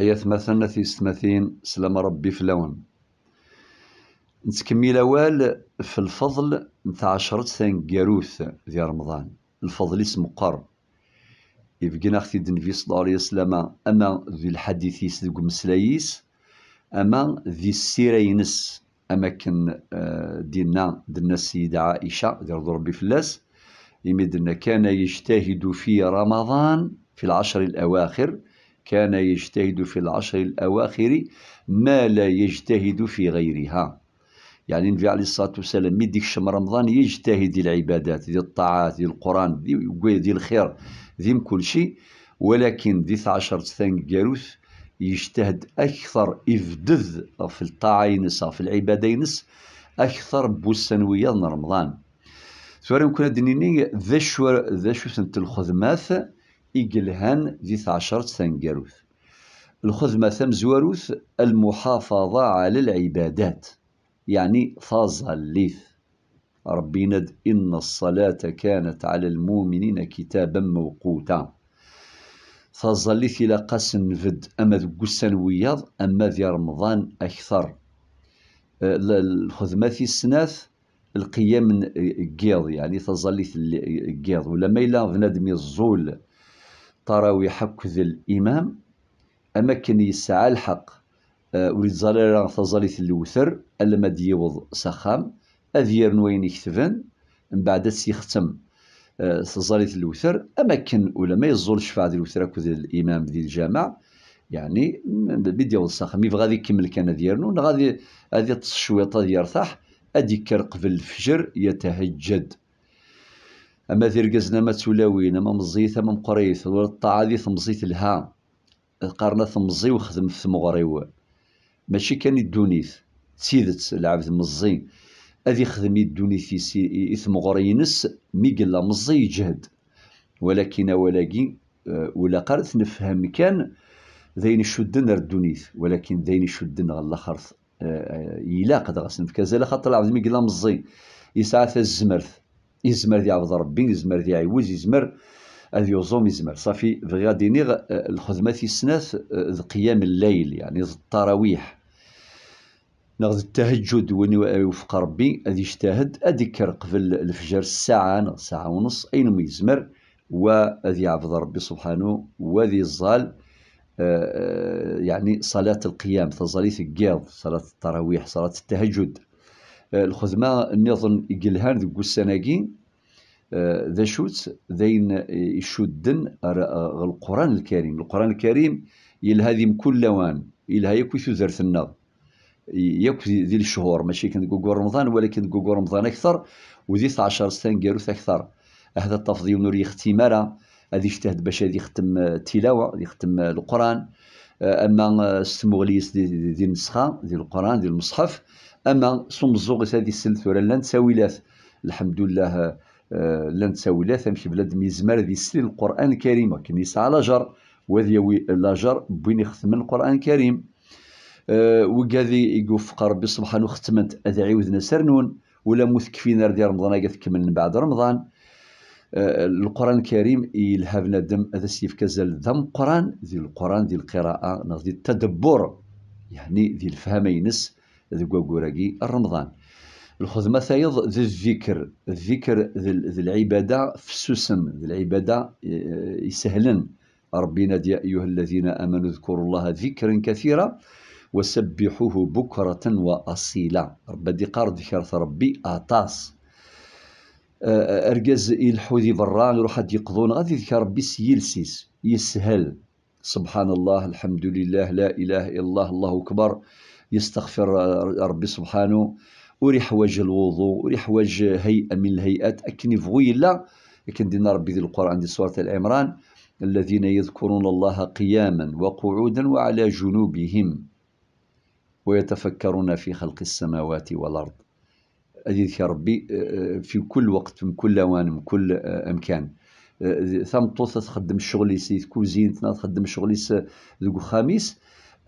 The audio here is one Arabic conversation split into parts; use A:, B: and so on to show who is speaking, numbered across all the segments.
A: ايات مثلا في ستماثين سلام ربي فلاون نتكمل أوال في الفضل نتاع عشرة ثان جاروث في رمضان الفضل اسم قر يبقينا اختي دنفي صلى الله عليه وسلم اما ذي الحديث يسلق مسلايس اما ذي السيرينس اما آه، ديالنا دينا دنا السيدة عائشة ديال ربي فلاس يمدنا كان يجتهد في رمضان في العشر الأواخر كان يجتهد في العشر الأواخر ما لا يجتهد في غيرها يعني النبي عليه الصلاة والسلام من ديك رمضان يجتهد دي العبادات دي الطاعات دي القرآن دي, دي الخير دي كل شيء ولكن دي عشر ثان جاروث يجتهد أكثر إفدذ في الطاعة ينس في العبادة ينسى أكثر بوسنوية رمضان سواء يمكن دنيني ذا شو ذا شو سنت الخدمات إجلهان ذي عشرة تنقروث الخدمة زواروث المحافظة على العبادات يعني فازليث ربي ند إن الصلاة كانت على المؤمنين كتابا موقوتا فظليت إلى قاسم فد أما ذو وياض أما ذي رمضان أكثر أه، الخزمة في السناث القيام قيض يعني تظليت قيض ولا ما إلا بنادم الزول التراويح حكذ الإمام أما كان يسعى الحق آه، وريد زاليرا تزاليت الوثر ألا ما ديوض سخام أذير نوين يكتفن من بعد سيختم آه، تزاليت الوثر أما كان ولا ما يزول شفاعة الوثر أكذ الإمام ذي الجامع يعني بدي سخام مي غادي يكمل كان ديالنا غادي غادي تص شويه يرتاح اديك قبل الفجر يتهجد اما رقزنا ما تولاوين اما مزيت اما مقريث ولا الطاعة ذي ثمزيت لها قرنا ثمزي وخدم في مغريو ماشي كان الدونيث تسيدت العبد مزي اذي خدم الدونيث اثم غرينس ميقلا مزي جهد ولكن ولكن آه، ولا قرث نفهم كان ذين شدنا الدونيث ولكن ذين شدنا الأخر يلاقد آه، آه، غاسن في كازا خاطر العبد ميقلا مزي يسعى الزمرث يزمر عبد ربي يزمر عيوز يزمر هذا يوزوم يزمر صافي فغيا غادي نيغ آه، الخدمه في سناس آه، قيام الليل يعني التراويح ناخذ التهجد وين آه، يوفق ربي هذا يجتهد أذكر قبل الفجر ساعة ساعه ونص اين ما يزمر وذي يعبد ربي سبحانه وذي الظال يعني صلاة القيام تصليت القياض صلاة التراويح صلاة التهجد الخدمه نظن قلهان ذو السناقي آه، ذا شوت ذين يشدن القران الكريم القران الكريم يلهذي كل لوان يلها يكوي ذرث النظ يكفي ذي الشهور ماشي كان قوقو رمضان ولكن قوقو رمضان اكثر وذي 12 سنه قاروث اكثر هذا التفضيل نوري يختم هذه اجتهد باش هذه يختم التلاوه يختم القران آه، اما استمغليس دي, دي النسخه ديال القران ديال المصحف اما الزوغ هذه السلت ولا لا نتساويلات الحمد لله آه، لا نتساويلات امشي بلاد ميزمار ذي السلي القران الكريم كنيسة على جر وذيوي وي لاجر بين يختم القران الكريم أه يوفق ربي سبحانه ختمت ادعي وذنا سرنون ولا مثكفين ردي رمضان كمل من بعد رمضان أه القران الكريم يلهبنا دم هذا السيف كزال دم قران ذي القران ذي القراءه ذي التدبر يعني ذي الفهم ينس ذي قوقوراقي رمضان الخدمة ثايض ذي الذكر الذكر ذي العبادة في السسم ذي العبادة آه، يسهلن ربنا يا أيها الذين آمنوا اذكروا الله ذكرا كثيرا وسبحوه بكرة وأصيلا ربي دي قار ذكرت ربي أطاس أرجز آه، آه، الحوذي برا يروح هاد يقضون غادي ذكر ربي سيلسيس يسهل سبحان الله الحمد لله لا إله إلا الله الله أكبر يستغفر ربي سبحانه وجه الوضوء وجه هيئه من الهيئات اكني فويلا دينا ربي ذي القران دي سوره العمران الذين يذكرون الله قياما وقعودا وعلى جنوبهم ويتفكرون في خلق السماوات والارض أديك ربي في كل وقت من كل أوان من كل أمكان ثم تخدم الشغل يسيت كوزين تخدم الشغل يس ذو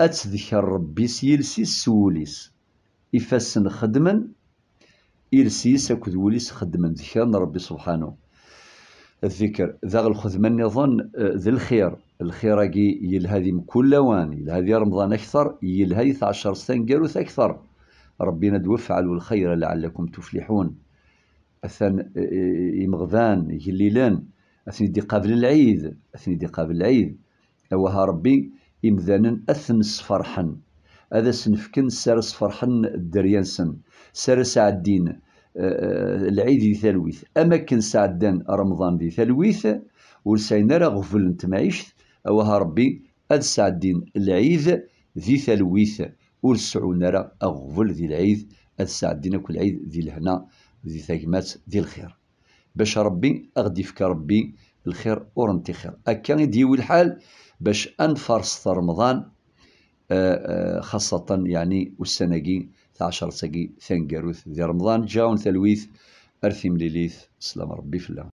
A: أتذكر ربي Rebbi سوليس إفاسن is s wul-is. Ifassen xeddmen, iles-is الذكر ذاغ الخدمة نظن آه، ذي الخير الخير اجي يلهذي ذي كل وان يلها رمضان أكثر يلهذي ثعشر عشر سنين قالوث أكثر ربنا دوفعل الخير لعلكم تفلحون أثن آه، آه، يمغذان يليلان أثني دي قابل العيد أثني دي قابل العيد أوها ربي إمذانا أثن سفرحا هذا سنفكن سارس فرحا الدريانسن سارس عدين آه، آه، العيد ذي ثلويث أما كن سعدان رمضان ذي ثالويث ولسينا غفل تمعيش أو ربي أد سعدين العيد ذي ثالويث ولسعونا أغفل ذي العيد أد سعدين كل عيد ذي الهنا ذي ثيمات ذي الخير باش ربي أغدي فك ربي الخير ورنتي خير أكا يديوي الحال باش انفرس رمضان آه، آه، خاصة يعني والسنقي تاع عشر ساقي ثنقاروث ديال رمضان جاون ثلويث ارثيم ليليث سلام ربي فلا